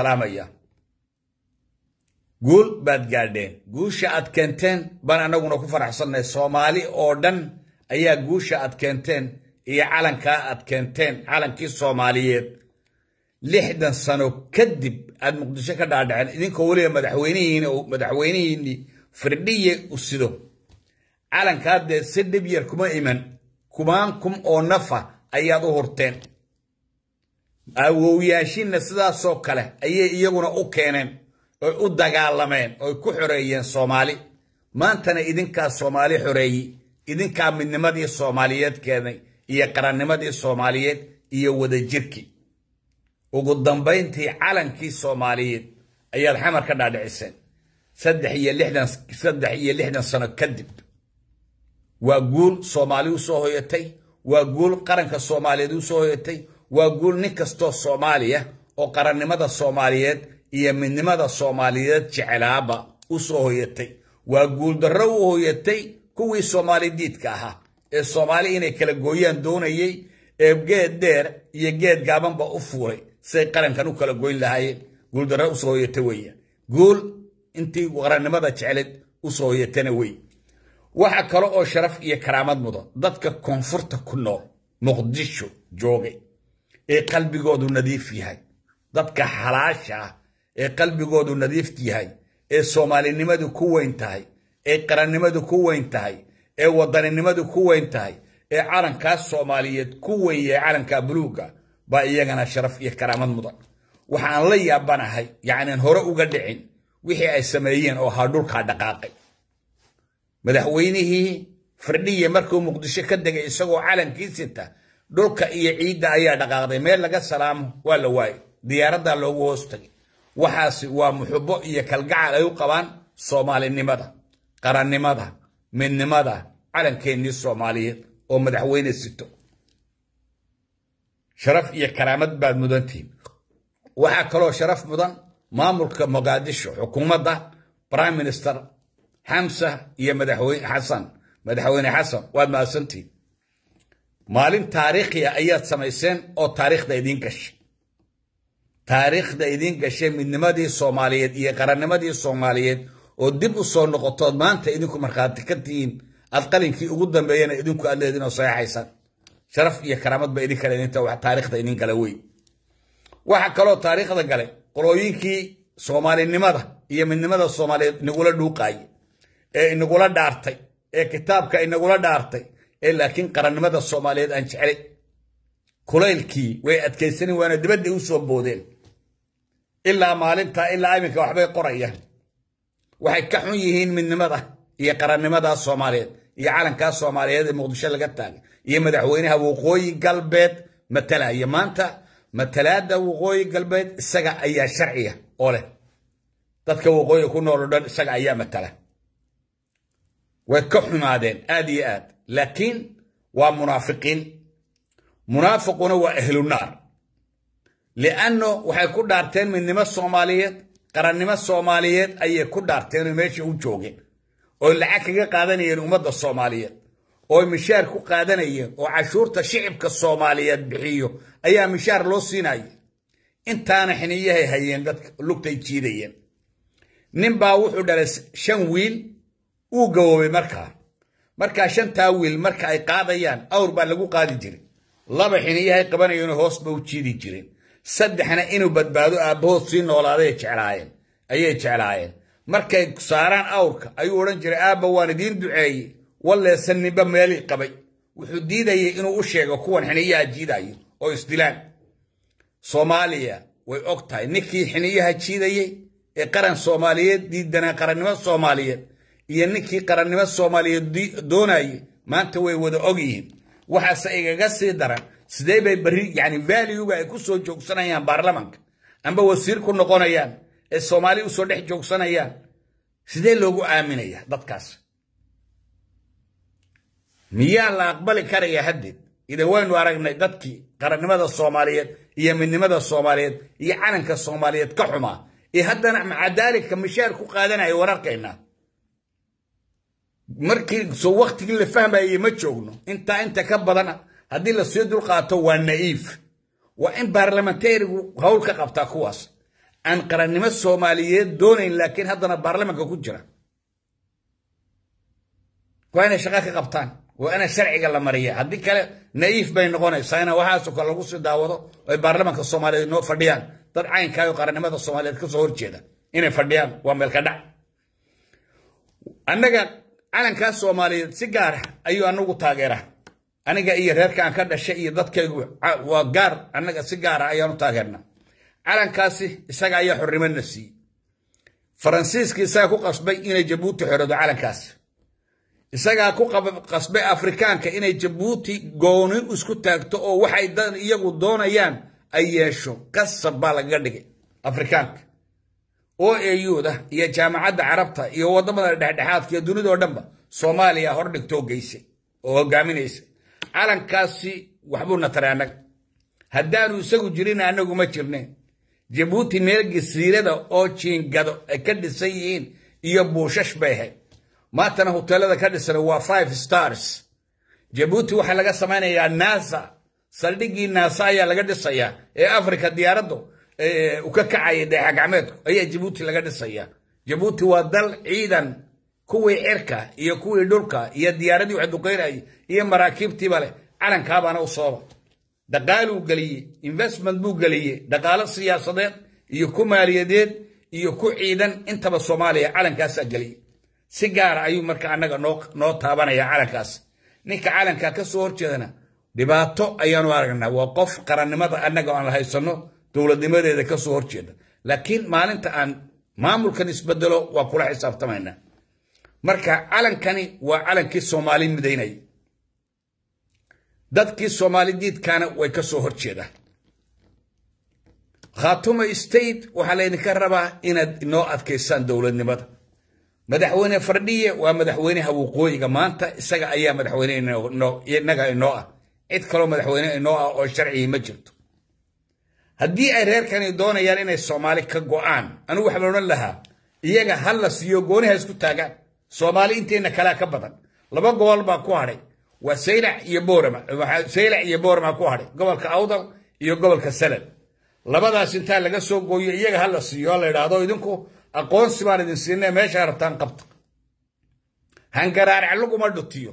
salaamaya guul baad gaadheen guusha aad keenteen baan annaguna ku faraxsannay soomaali oo dhan ayaa guusha aad keenteen iyo calankaa aad keenteen calankii soomaaliyeed lixdan sano kadib aad muqdisho ka dhaadhaceen idinkoo weliba madaxweynihiin madaxweynihiinnii firdhiye u sido calankaa dee si dhibyar kuma iman kumaan kum oo nafa ayaad u hurteen awowyaashina sidaasoo kale ayay iyaguna u keeneen oy u dagaalameen oy ku xoreeyeen soomaali maantana idinkaa soomaali xoreeyey idinkaa midnimadii soomaaliyeed keenay iyo qarannimadii soomaaliyeed iyo wadajirkii ugu dambayntii calankii soomaaliyeed ayaad xamar ka dhaadhiciseen saddex iyo lixdan saddex iyo lixdan sano kadib waa guul soomaali u soo hoyatay waa guul qaranka soomaaliyeed u soo hoyatay waa guul nin kastoo soomaaliya ah oo qarannimada soomaaliyeed iyo midnimada soomaaliyeed jeclaaba u soo hoyatay waa guuldarro u hoyatay kuwii soomaali diidka ahaa ee soomaali inay kala gooyaan doonayey ee geed dheer iyo geed gaabanba u fuulay siay qarankan u kala goyn lahaayeen guuldarro usoo hoyata weya guul intii qarannimada jecleed usoo hoyatana wey waxa kale oo sharaf iyo karaamad mudan dadka koonfurta ku nool muqdisho joogay ee qalbigoodu nadiif yahay dadka xalaasha ah ee qalbigoodu nadiif yahay ee soomaalinimadu ku weyn tahay ee qarannimadu ku weyn tahay ee wadaninimadu ku weyn tahay ee calankaas soomaaliyeed ku weyn yahay calankaa buluugga baa iyagana sharaf iyo karaamad mudan waxaan la yaabanahay yacnaan hore uga dhicin wixii ay sameeyeen oo haa dhulkaa dhaqaaqay madaxweynihii firdhiye markuu muqdisho ka degay isagoo calankiisita dhulka iyo ciidda ayaa dhaqaaqday meel laga salaamo waa la waayay diyaaradaa loogu hoos tagay waxaasi waa muxubo iyo kalgacal ay u qabaan soomaalinimada qarannimada midnimada calankeennii soomaaliyeed oo madaxweyne sito sharaf iyo karaamad baad mudantihiin waxaa kaloo sharaf mudan maamulka muqaadisho xukuumadda brime minister xamsa iyo madaxweyne xasan madaxweyne xasan waad mahadsantihiin maalin taariikhiya ayaad samayseen oo taariikhda idiin gashay taariikhda idiin gashay midnimadii soomaaliyeed iyo qarannimadii soomaaliyeed oo dib u soo noqotood maanta idinku markhaati ka tihiin aad qalinkii ugu dambeeyana idinku aad leediin oo sharaf iyo karaamad ba idinkale idinta wax taariikhda idin gala wey waxaa kaloo taariikhda gale qolooyinkii soomaalinimada iyo midnimada soomaaliyeed inagula dhuuqaayay ee inagula dhaartay ee kitaabka inagula dhaartay إيه، لكن قرن مدى الصومالية أنشعري كليل كي ويأت كيسني وانا دبدي وسوى بودين إلا مالنتا إلا عمك وحبي قرية وحي كحويهين من مدى يا قرن مدى الصومالية هي عالم كاس الصومالية مقدشة لقتال هي مدحوينها وقوي قلبت متلا هي مانتا متلا دا وقوي قلبت السقا أي شرعية أولي تتك وقوي يكون نور دون السقا أي متلا وكحو مادين آدي آدي laakiin waa munaafiqiin munaafiquna waa ahlunaar lianno waxay ku dhaarteen midnimo soomaaliyeed qarannimo soomaaliyeed ayay ku dhaarteenoo meesha u joogeen oo lacag kaga qaadanayeen ummadda soomaaliyeed oo mishaar ku qaadanayeen oo cashuurta shicibka soomaaliyeed bixiyo ayaa mishaar loo siinaya intaana xiniyahay hayeen dadka lugtay jiidayeen ninbaa wuxuu dhalay shan wiil uu gaboobay markaa markaa shantaa wiil marka ay qaadayaan awr baa lagu qaadi jiray laba xiniyahay qabanayeenoo hoosba u jiidi jireen saddexna inuu badbaado aabbahood sii noolaaday jeclaayeen ayay jeclaayeen markay saaraan awrka ayuu odhan jiray aabba waan idiin duceeyey walleese ninba meelii qabay wuxuu diidayay inuu u sheego kuwan xiniyaha jiidayo oo isdilaan soomaaliya way og tahay ninkii xiniyaha jiidayey ee qaran soomaaliyeed diidanaa qarannimo soomaaliyeed iyo ninkii qarannimo soomaaliyeed doonaayay maanta way wada ogyihiin waxaase igaga sii daran sidee bay beri yani valuga ay ku soo joogsanayaan baarlamanka amba wasiir ku noqonayaan ee soomaali usoo dhex joogsanayaan sidee loogu aaminaya dadkaas miyaa la aqbali karaya haddeed ida waynu aragnay dadkii qarannimada soomaaliyeed iyo midnimada soomaaliyeed iyo calanka soomaaliyeed ka xumaa ee haddana macadaalika mishaar ku qaadanaya wararkaynaa markii soo waktigii la fahmayey ma joogno intaa inta ka badana haddii lasii dulqaato waa na'iif waa in baarlamentarigu hawl ka qabtaa kuwaas aan qarannimo soomaaliyeed doonayn laakiin haddana baarlamanka ku jira waa inay shaqa ka qabtaan waa ina sharciga la mariya haddii kale na'iif bay noqonaysaa ina waxaasoo kale lagu sii daawado ay baarlamanka soomaaliyeed noo fadhiyaan dad caynkaayo qarannimada soomaaliyeed ka horjeeda inay fadhiyaan waa meelka dhac annaga calankaa soomaaliyeed si gaara ah ayuu anagu taageeraa aniga iyo reerka aan ka dhashay iyo dadkaygu waa gaar annaga si gaara ah ayaanu taageernaa calankaasi isaga ayaa xornimana siiyey faransiiska isagaa ku qasbay inay jabuuti xorado calankaasi isagaa ku qasbay afrikaanka inay jabuuti gooni isku taagto oo waxay iyagu doonayaan ay yeesho qasab baa lagaga dhigay afrikaanka o auda iyo jaamacadda carabta iyo wadamada dhexdhexaadka iyo dunidao dhanba soomaaliya hor dhigtoo geysay oo hogaaminaysa calankaasi waxbuuna taray annaga haddaanu isagu jirin annagu ma jirneen jabuuti meel gasiirada oo jiingado ay ka dhisan yihiin iyo buushash bay ahayd maantana huteelada ka dhisan waa five stars jabuuti waxaa laga samaynayaa naasa saldhiggii naasa ayaa laga dhisayaa ee afrika diyaaraddu ka kacaya dayaxa gacmeedku ayaa jabuuti laga dhisaya jabuuti waa dal ciidan kuwii cirka iyo kuwii dhulka iyo diyaaradii wax duqaynayay iyo maraakiibtiiba leh calankaabaana u sooba dhaqaaluu geliyey investment buu geliyey dhaqaalo siyaasadeed iyo ku maaliyadeed iyo ku ciidan intaba soomaaliya calankaasaa geliyey si gaara ah ayuu marka annaga noo taabanaya calankaas ninka calankaa ka soo horjeedana dhibaato ayaanu aragnaa waa qof qarannimada annaga aan la haysanno dowladnimadeeda kasoo horjeeda laakiin maalinta aan maamulkan isbedelo waa kula xisaabtamayna marka calankani waa calankii soomaali midaynay dadkii soomaali diidkaana way kasoo horjeeda horjeedaan khatuma state waxaa laydinka rabaa inaad inoo adkaysaan dowladnimada madaxweyne fardhiye waa madaxweynaha waqooyiga maanta isaga ayaa madaxweyne inaga inoo ah cid kaloo madaxweyne inoo ah oo sharcigi ma jirto haddii ay reerkani doonayaan inay soomaali ka go'aan anugu waxaa la odhan lahaa iyaga ha la siiyo gooni ha isku taagaan soomaali inteenna kalea ka badan laba gobol baa ku hadhay waa saylac iyo boorama saylac iyo boorama ku hadhay gobolka awdal iyo gobolka salad labadaas intaa laga soo gooyo iyaga ha la siiyo la idhaahdo idinku aqoonsi baan idin siinay meeshaa rabtaan qabta hangaraariclaguma dhutiyo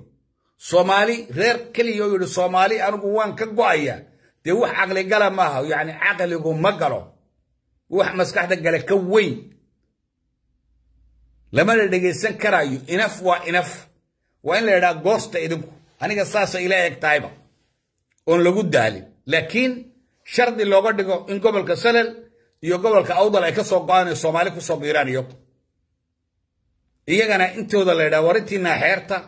soomaali reer keliya oo yidhi soomaali anigu waan ka go'ayaa دي وح عقلي قال ماها يعني عقل يقوم مقره وح مسكح دق قال كوين لما لدقي سنكرا يو انف وا انف وان لدى قوست ادبو هني قصاص الهيك تايبا اون لغو دالي لكن شرط اللو قد دقو ان قبل كسلل يو قبل كاوضل ايكا سوقاني سوماليك وسوق ايران يو ايقنا انتو دل لدى ورتينا حيرتا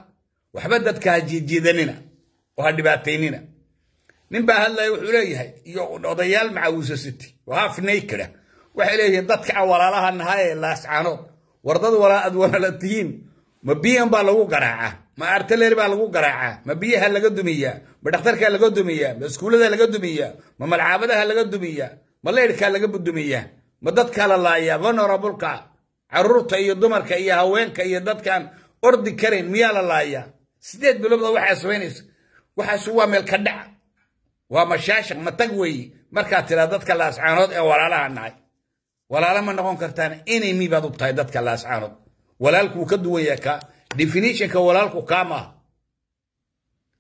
وحبدت كاجي جيدنينا وهدباتينينا من بها الله يوحو ليها يوضيال مع وزا ستي وهاف نيكرا وحليه يبدتك عوالا لها النهاية الله سعانو وردد ولا أدوان الدين ما بيهم بالغو قراعة ما أرتلير بالغو قراعة ما بيها اللي قدو ميا ما دخترك اللي قدو ميا ما سكولة اللي قدو ميا ما ملعابة اللي قدو ميا ما ليرك اللي قدو ميا ما دادك على الله يا غنو ربولك عرورت اي دمرك اي هوينك اي دادك عن أرض كرين ميال الله يا سديد بلوبضة وحاسوينيس وحاسوها ملك الدعم ومشاشق متقوي مركات دادك الله سعانود ولا لها النعي ولا لما نقوم كرتان إني مي بادو بتاي دادك الله سعانود ولا لكو كدوية كا ديفينيشن كولا لكو كاما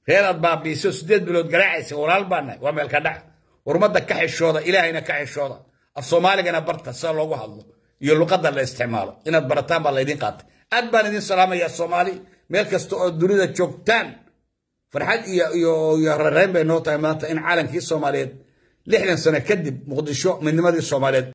فيلا باب بيسوس ديد بلود قرعيس ولا لبانا وميل كدع ورمد كحي الشوضة إلهينا كحي الشوضة الصومالي أنا برتا سألوغو هالو يلو قدر لاستعماله إنا برتان بالله يدين قاتل أدبان يدين سلامة يا الصومالي ملك استعود دوني farxad iyo rareyn bay noo tahay maanta in caalankii soomaaliyeed lixdan sano kadib muqdisho midnimadii soomaaliyeed